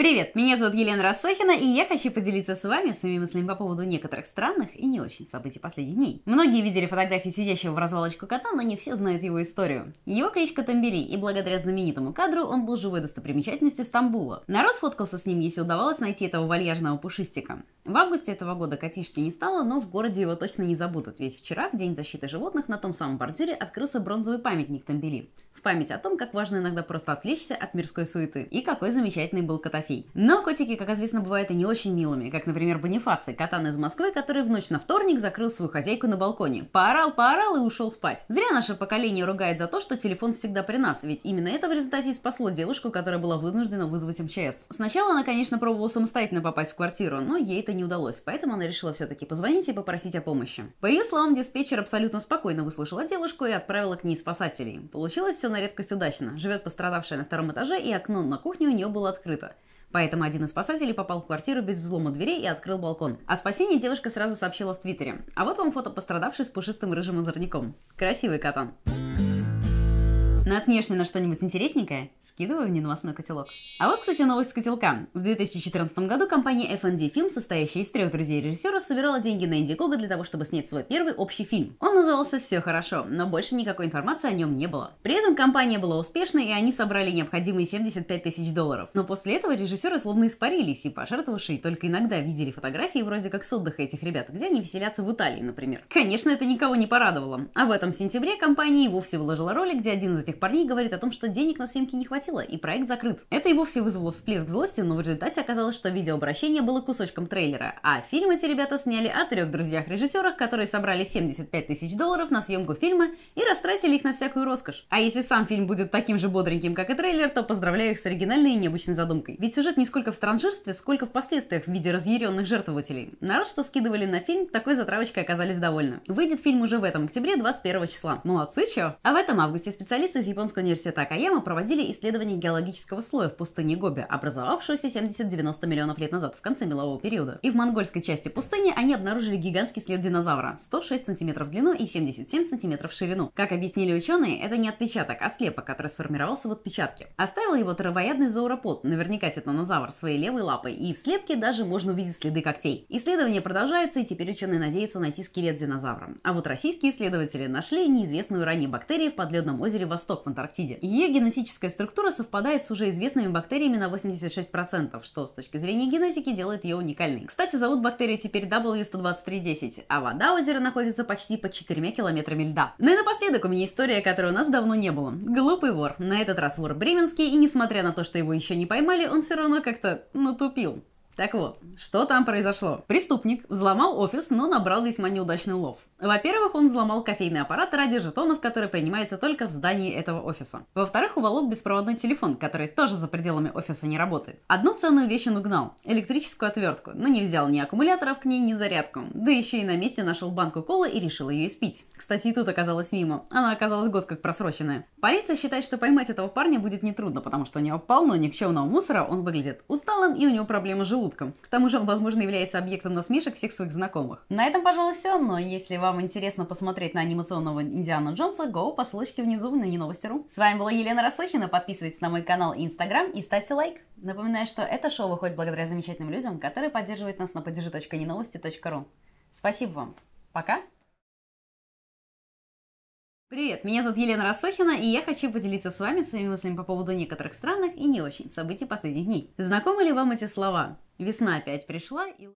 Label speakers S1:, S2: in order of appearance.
S1: Привет, меня зовут Елена Рассохина, и я хочу поделиться с вами своими мыслями по поводу некоторых странных и не очень событий последних дней. Многие видели фотографии сидящего в развалочку кота, но не все знают его историю. Его кличка Тамбери, и благодаря знаменитому кадру он был живой достопримечательностью Стамбула. Народ фоткался с ним, если удавалось найти этого вальяжного пушистика. В августе этого года котишки не стало, но в городе его точно не забудут, ведь вчера, в День защиты животных, на том самом бордюре открылся бронзовый памятник Тамбери в память о том, как важно иногда просто отвлечься от мирской суеты и какой замечательный был котофильм. Софий. Но котики, как известно, бывают и не очень милыми, как, например, Бонифаций, катан из Москвы, который в ночь на вторник закрыл свою хозяйку на балконе. Поорал, поорал и ушел спать. Зря наше поколение ругает за то, что телефон всегда при нас, ведь именно это в результате и спасло девушку, которая была вынуждена вызвать МЧС. Сначала она, конечно, пробовала самостоятельно попасть в квартиру, но ей это не удалось, поэтому она решила все-таки позвонить и попросить о помощи. По ее словам, диспетчер абсолютно спокойно выслушала девушку и отправила к ней спасателей. Получилось все на редкость удачно. Живет пострадавшая на втором этаже, и окно на кухне у нее было открыто. Поэтому один из спасателей попал в квартиру без взлома дверей и открыл балкон. О спасении девушка сразу сообщила в Твиттере. А вот вам фото пострадавшей с пушистым рыжим озорником. Красивый катан на наткнешься на что-нибудь интересненькое, скидывай в неносной котелок. А вот, кстати, новость с котелка. В 2014 году компания F&D Film, состоящая из трех друзей-режиссеров, собирала деньги на Индиго для того, чтобы снять свой первый общий фильм. Он назывался «Все хорошо», но больше никакой информации о нем не было. При этом компания была успешной, и они собрали необходимые 75 тысяч долларов. Но после этого режиссеры словно испарились, и пожертвовавшие только иногда видели фотографии вроде как с отдыха этих ребят, где они веселятся в Италии, например. Конечно, это никого не порадовало. А в этом сентябре компания и вовсе выложила ролик, где один из этих этих парней говорит о том, что денег на съемки не хватило, и проект закрыт. Это и вовсе вызвало всплеск злости, но в результате оказалось, что видеообращение было кусочком трейлера, а фильм эти ребята сняли о трех друзьях-режиссерах, которые собрали 75 тысяч долларов на съемку фильма и растратили их на всякую роскошь. А если сам фильм будет таким же бодреньким, как и трейлер, то поздравляю их с оригинальной и необычной задумкой. Ведь сюжет не сколько в странжерстве, сколько в последствиях в виде разъяренных жертвователей. Народ, что скидывали на фильм, такой затравочкой оказались довольны. Выйдет фильм уже в этом октябре 21 числа. Молодцы, чё? А в этом августе специалисты Японского университета Акаяма проводили исследование геологического слоя в пустыне Гоби, образовавшегося 70-90 миллионов лет назад, в конце мелового периода. И в монгольской части пустыни они обнаружили гигантский след динозавра – 106 сантиметров в длину и 77 сантиметров в ширину. Как объяснили ученые, это не отпечаток, а слепок, который сформировался в отпечатке. Оставил его травоядный зауропод, наверняка титанозавр, своей левой лапой, и в слепке даже можно увидеть следы когтей. Исследования продолжаются, и теперь ученые надеются найти скелет динозавра. А вот российские исследователи нашли неизвестную ранее бактерию в подледном озере Восток водосток в Антарктиде. Ее генетическая структура совпадает с уже известными бактериями на 86%, что с точки зрения генетики делает ее уникальной. Кстати, зовут бактерию теперь W12310, а вода озера находится почти под 4 километрами льда. Ну и напоследок у меня история, которой у нас давно не было. Глупый вор. На этот раз вор бременский, и несмотря на то, что его еще не поймали, он все равно как-то натупил. Так вот, что там произошло? Преступник взломал офис, но набрал весьма неудачный лов. Во-первых, он взломал кофейный аппарат ради жетонов, которые принимаются только в здании этого офиса. Во-вторых, уволок беспроводной телефон, который тоже за пределами офиса не работает. Одну ценную вещь он угнал – электрическую отвертку, но не взял ни аккумуляторов к ней, ни зарядку. Да еще и на месте нашел банку колы и решил ее испить. Кстати, и тут оказалась мимо. Она оказалась год как просроченная. Полиция считает, что поймать этого парня будет нетрудно, потому что у него полно никчемного мусора, он выглядит усталым и у него проблемы с желудком. К тому же он, возможно, является объектом насмешек всех своих знакомых. На этом, пожалуй, все, но если вам вам интересно посмотреть на анимационного Индиана Джонса, go по ссылочке внизу на Неновости.ру. С вами была Елена Расохина. Подписывайтесь на мой канал и Инстаграм и ставьте лайк. Напоминаю, что это шоу выходит благодаря замечательным людям, которые поддерживают нас на поддержи.неновости.ру. Спасибо вам. Пока! Привет, меня зовут Елена Рассохина, и я хочу поделиться с вами своими мыслями по поводу некоторых странных и не очень событий последних дней. Знакомы ли вам эти слова? Весна опять пришла и...